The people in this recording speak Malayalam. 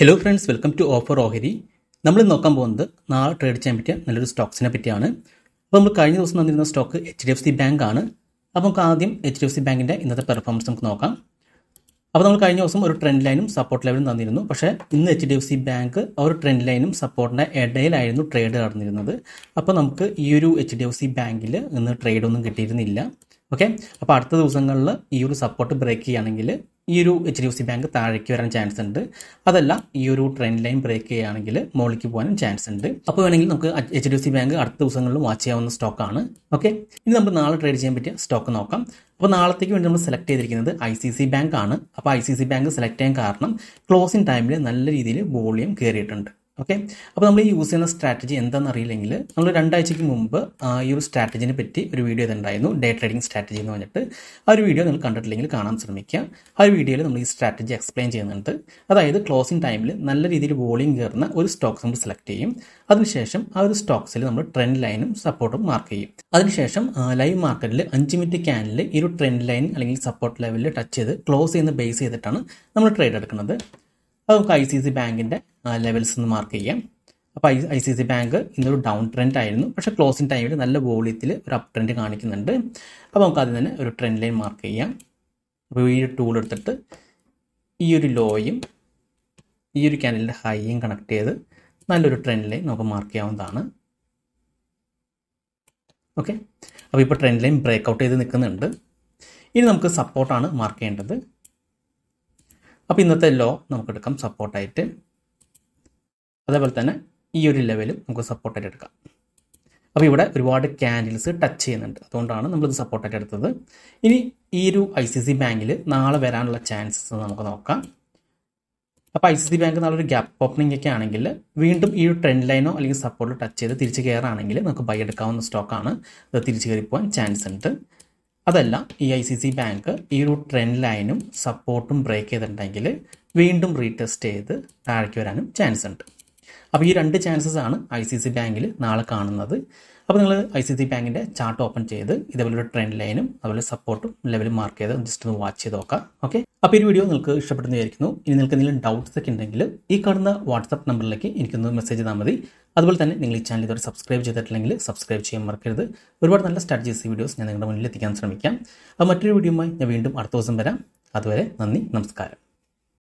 hello friends welcome to offer ഓഹരി നമ്മൾ നോക്കാൻ പോകുന്നത് നാളെ ട്രേഡ് ചെയ്യാൻ പറ്റിയ നല്ലൊരു സ്റ്റോക്സിനെ പറ്റിയാണ് അപ്പോൾ നമ്മൾ കഴിഞ്ഞ ദിവസം തന്നിരുന്ന stock H D F C bank ആണ് അപ്പോൾ നമുക്ക് ആദ്യം എച്ച് ഡി എഫ് സി ബാങ്കിൻ്റെ ഇന്നത്തെ പെർഫോമൻസ് നമുക്ക് നോക്കാം അപ്പോൾ നമ്മൾ കഴിഞ്ഞ ദിവസം ഒരു ട്രെൻഡ് ലൈനും സപ്പോർട്ട് ലെവലും തന്നിരുന്നു പക്ഷേ ഇന്ന് H D F C bank ആ ഒരു ട്രെൻഡ് ലൈനും സപ്പോർട്ടിൻ്റെ ഇടയിലായിരുന്നു ട്രേഡ് നടന്നിരുന്നത് അപ്പോൾ നമുക്ക് ഈ ഒരു എച്ച് ഡി എഫ് സി ബാങ്കിൽ ഇന്ന് ഒന്നും കിട്ടിയിരുന്നില്ല ഓക്കെ അപ്പോൾ അടുത്ത ദിവസങ്ങളിൽ ഈ ഒരു സപ്പോർട്ട് ബ്രേക്ക് ചെയ്യുകയാണെങ്കിൽ ഈ ഒരു H D F C bank താഴേക്ക് വരാൻ ചാൻസ് ഉണ്ട് അതല്ല ഈ ഒരു ട്രെൻഡ് ലൈൻ ബ്രേക്ക് ചെയ്യുകയാണെങ്കിൽ മുകളിലേക്ക് പോകാനും ചാൻസ് ഉണ്ട് അപ്പോൾ വേണമെങ്കിൽ നമുക്ക് H D F C bank അടുത്ത ദിവസങ്ങളിൽ വാച്ച് ചെയ്യാവുന്ന സ്റ്റോക്കാണ് ഓക്കെ ഇനി നമുക്ക് നാളെ ട്രേഡ് ചെയ്യാൻ പറ്റിയ സ്റ്റോക്ക് നോക്കാം അപ്പോൾ നാളത്തേക്ക് വേണ്ടി നമ്മൾ സെലക്ട് ചെയ്തിരിക്കുന്നത് ഐ സി സി ബാങ്ക് ആണ് അപ്പോൾ I C C bank select ചെയ്യാൻ കാരണം ക്ലോസിംഗ് ടൈമിൽ നല്ല രീതിയിൽ വോളിയം കയറിയിട്ടുണ്ട് ഓക്കെ അപ്പോൾ നമ്മൾ യൂസ് ചെയ്യുന്ന സ്ട്രാറ്റജി എന്താണെന്ന് അറിയില്ലെങ്കിൽ നമ്മൾ രണ്ടാഴ്ചയ്ക്ക് മുമ്പ് ഈ ഒരു സ്ട്രാറ്റജിനെ പറ്റി ഒരു വീഡിയോ ഇതുണ്ടായിരുന്നു ഡേ ട്രേഡിംഗ് സ്ട്രാറ്റജി എന്ന് പറഞ്ഞിട്ട് ആ ഒരു വീഡിയോ നിങ്ങൾ കണ്ടിട്ടില്ലെങ്കിൽ കാണാൻ ശ്രമിക്കുക ആ ഒരു വീഡിയോയിൽ നമ്മൾ ഈ സ്ട്രാറ്റജി എക്സ്പ്ലെയിൻ ചെയ്യുന്നുണ്ട് അതായത് ക്ലോസിംഗ് ടൈമിൽ നല്ല രീതിയിൽ വോളിയം കയറുന്ന ഒരു സ്റ്റോക്സ് നമ്മൾ സെലക്ട് ചെയ്യും അതിനുശേഷം ആ ഒരു സ്റ്റോക്സിൽ നമ്മൾ ട്രെൻഡ് ലൈനും സപ്പോർട്ടും മാർക്ക് ചെയ്യും അതിനുശേഷം ലൈവ് മാർക്കറ്റിൽ അഞ്ച് മിനിറ്റ് ക്യാനിൽ ഈ ഒരു ട്രെൻഡ് ലൈൻ അല്ലെങ്കിൽ സപ്പോർട്ട് ലെവലിൽ ടച്ച് ചെയ്ത് ക്ലോസ് ചെയ്യുന്ന ബേസ് ചെയ്തിട്ടാണ് നമ്മൾ ട്രേഡ് എടുക്കുന്നത് അത് നമുക്ക് ഐ സി സി ബാങ്കിൻ്റെ ലെവൽസ് ഒന്ന് മാർക്ക് ചെയ്യാം അപ്പോൾ I I C C bank ഇന്നൊരു ഡൗൺ ട്രെൻഡ് ആയിരുന്നു പക്ഷേ ക്ലോസിങ് ടൈമിൽ നല്ല വോളിയത്തിൽ ഒരു അപ് ട്രെൻഡ് കാണിക്കുന്നുണ്ട് അപ്പോൾ നമുക്ക് അതിന് തന്നെ ഒരു ട്രെൻഡ് ലൈൻ മാർക്ക് ചെയ്യാം അപ്പോൾ ഈ ഒരു ടൂൾ എടുത്തിട്ട് ഈ ഒരു ലോയും ഈ ഒരു ക്യാനലിൻ്റെ ഹൈയും കണക്ട് ചെയ്ത് നല്ലൊരു ട്രെൻഡ് ലൈൻ നമുക്ക് മാർക്ക് ചെയ്യാവുന്നതാണ് ഓക്കെ അപ്പോൾ ഇപ്പോൾ ട്രെൻഡ് ലൈൻ ബ്രേക്ക് ഔട്ട് ചെയ്ത് നിൽക്കുന്നുണ്ട് ഇനി നമുക്ക് സപ്പോർട്ടാണ് മാർക്ക് ചെയ്യേണ്ടത് അപ്പോൾ ഇന്നത്തെ ലോ നമുക്കെടുക്കാം സപ്പോർട്ടായിട്ട് അതേപോലെ തന്നെ ഈ ഒരു ലെവലും നമുക്ക് സപ്പോർട്ടായിട്ട് എടുക്കാം അപ്പോൾ ഇവിടെ ഒരുപാട് ക്യാൻഡിൽസ് ടച്ച് ചെയ്യുന്നുണ്ട് അതുകൊണ്ടാണ് നമ്മളിത് സപ്പോർട്ടായിട്ട് എടുത്തത് ഇനി ഈ ഒരു ഐ സി സി ബാങ്കിൽ നാളെ വരാനുള്ള ചാൻസസ് നമുക്ക് നോക്കാം അപ്പോൾ ഐ സി സി ബാങ്ക് നാളെ ഒരു ഗ്യാപ്പ് ഓപ്പണിംഗ് ഒക്കെ ആണെങ്കിൽ വീണ്ടും ഈ ഒരു ട്രെൻഡ് ലൈനോ അല്ലെങ്കിൽ സപ്പോർട്ട് ടച്ച് ചെയ്ത് തിരിച്ച് കയറാണെങ്കിൽ നമുക്ക് ബൈ എടുക്കാവുന്ന സ്റ്റോക്കാണ് അത് തിരിച്ച് കയറി പോകാൻ ചാൻസ് ഉണ്ട് അതല്ല E I C C bank ഈ ഒരു ട്രെൻഡ് ലൈനും സപ്പോർട്ടും ബ്രേക്ക് ചെയ്തിട്ടുണ്ടെങ്കിൽ വീണ്ടും റീടെസ്റ്റ് ചെയ്ത് താഴേക്ക് വരാനും ചാൻസ് ഉണ്ട് അപ്പോൾ ഈ രണ്ട് ചാൻസസ് ആണ് ഐ സി സി ബാങ്കിൽ നാളെ കാണുന്നത് അപ്പോൾ നിങ്ങൾ ഐ സി സി ബാങ്കിൻ്റെ ചാർട്ട് ഓപ്പൺ ചെയ്ത് ഇതേപോലെ ഒരു ട്രെൻഡ് ലൈനും അതുപോലെ സപ്പോർട്ടും ലെവലും മാർക്ക് ചെയ്ത് ജസ്റ്റ് ഒന്ന് വാച്ച് ചെയ്ത് നോക്കാം ഓക്കെ അപ്പോൾ ഈ വീഡിയോ നിങ്ങൾക്ക് ഇഷ്ടപ്പെട്ടെന്ന് വിചാരിക്കുന്നു ഇനി നിങ്ങൾക്ക് എന്തെങ്കിലും ഡൗട്ട്സ് ഒക്കെ ഉണ്ടെങ്കിൽ ഈ കാണുന്ന വാട്സപ്പ് നമ്പറിലേക്ക് എനിക്കൊന്ന് മെസ്സേജ് ചെയ്താൽ മതി അതുപോലെ തന്നെ നിങ്ങൾ ഈ ചാനൽ ഇതുവരെ സബ്സ്ക്രൈബ് ചെയ്തിട്ടില്ലെങ്കിൽ സബ്സ്ക്രൈബ് ചെയ്യാൻ മറക്കരുത് ഒരുപാട് നല്ല സ്ട്രാറ്റജീസ് വീഡിയോസ് ഞാൻ നിങ്ങളുടെ മുന്നിൽ എത്തിക്കാൻ ശ്രമിക്കാം അപ്പോൾ മറ്റൊരു വീഡിയോയുമായി ഞാൻ വീണ്ടും അടുത്ത ദിവസം വരാം അതുവരെ നന്ദി നമസ്കാരം